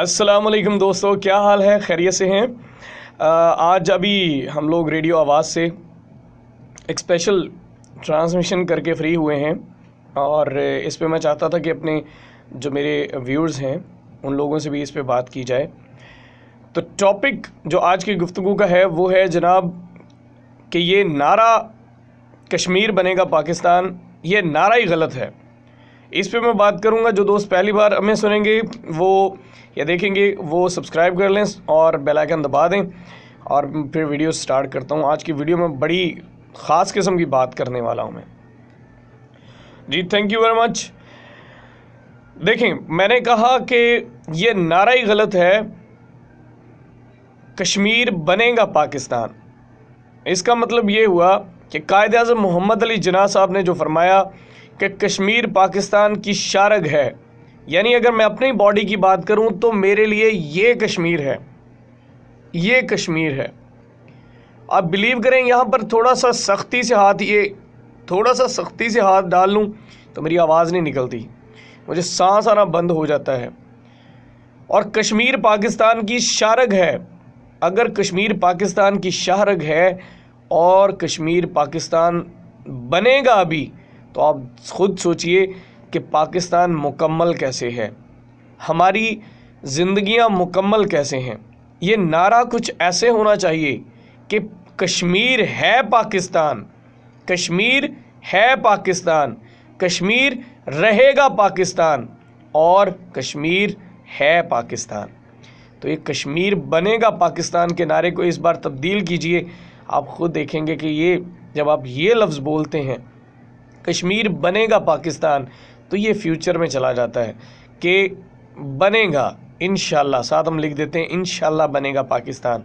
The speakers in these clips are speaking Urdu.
السلام علیکم دوستو کیا حال ہے خیریت سے ہیں آج ابھی ہم لوگ ریڈیو آواز سے ایک اسپیشل ٹرانسمیشن کر کے فری ہوئے ہیں اور اس پہ میں چاہتا تھا کہ اپنے جو میرے ویورز ہیں ان لوگوں سے بھی اس پہ بات کی جائے تو ٹاپک جو آج کی گفتگو کا ہے وہ ہے جناب کہ یہ نعرہ کشمیر بنے گا پاکستان یہ نعرہ ہی غلط ہے اس پہ میں بات کروں گا جو دوست پہلی بار ہمیں سنیں گے وہ یا دیکھیں گے وہ سبسکرائب کر لیں اور بیل آئیکن دبا دیں اور پھر ویڈیو سٹارٹ کرتا ہوں آج کی ویڈیو میں بڑی خاص قسم کی بات کرنے والا ہوں میں جی تھینک یو ویری مچ دیکھیں میں نے کہا کہ یہ نعرہ ہی غلط ہے کشمیر بنے گا پاکستان اس کا مطلب یہ ہوا کہ قائد اعظم محمد علی جناح صاحب نے جو فرمایا کہ کشمیر پاکستان کی شارگ ہے یعنی اگر میں اپنی باڈی کی بات کروں تو میرے لیے یہ کشمیر ہے یہ کشمیر ہے آپ بلیو کریں یہاں پر تھوڑا سا سختی سے ہاتھ یہ تھوڑا سا سختی سے ہاتھ ڈال لوں تو میری آواز نہیں نکلتی مجھے سانس آنا بند ہو جاتا ہے اور کشمیر پاکستان کی شارگ ہے اگر کشمیر پاکستان کی شارگ ہے اور کشمیر پاکستان بنے گا ابھی تو آپ خود سوچئے کہ پاکستان مکمل کیسے ہے ہماری زندگیاں مکمل کیسے ہیں یہ نعرہ کچھ ایسے ہونا چاہیے کہ کشمیر ہے پاکستان کشمیر ہے پاکستان کشمیر رہے گا پاکستان اور کشمیر ہے پاکستان تو یہ کشمیر بنے گا پاکستان کے نعرے کو اس بار تبدیل کیجئے آپ خود دیکھیں گے کہ یہ جب آپ یہ لفظ بولتے ہیں کشمیر بنے گا پاکستان تو یہ فیوچر میں چلا جاتا ہے کہ بنے گا انشاءاللہ ساتھ ہم لکھ دیتے ہیں انشاءاللہ بنے گا پاکستان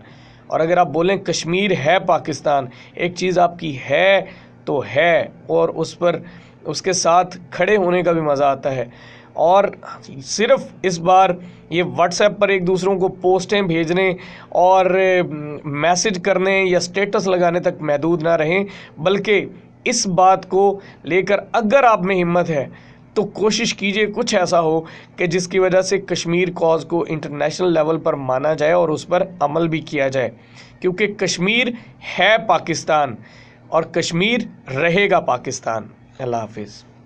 اور اگر آپ بولیں کشمیر ہے پاکستان ایک چیز آپ کی ہے تو ہے اور اس پر اس کے ساتھ کھڑے ہونے کا بھی مزہ آتا ہے اور صرف اس بار یہ واٹس ایپ پر ایک دوسروں کو پوسٹیں بھیجنے اور میسج کرنے یا سٹیٹس لگانے تک محدود نہ رہیں بلکہ اس بات کو لے کر اگر آپ میں ہمت ہے تو کوشش کیجئے کچھ ایسا ہو کہ جس کی وجہ سے کشمیر کاؤز کو انٹرنیشنل لیول پر مانا جائے اور اس پر عمل بھی کیا جائے کیونکہ کشمیر ہے پاکستان اور کشمیر رہے گا پاکستان اللہ حافظ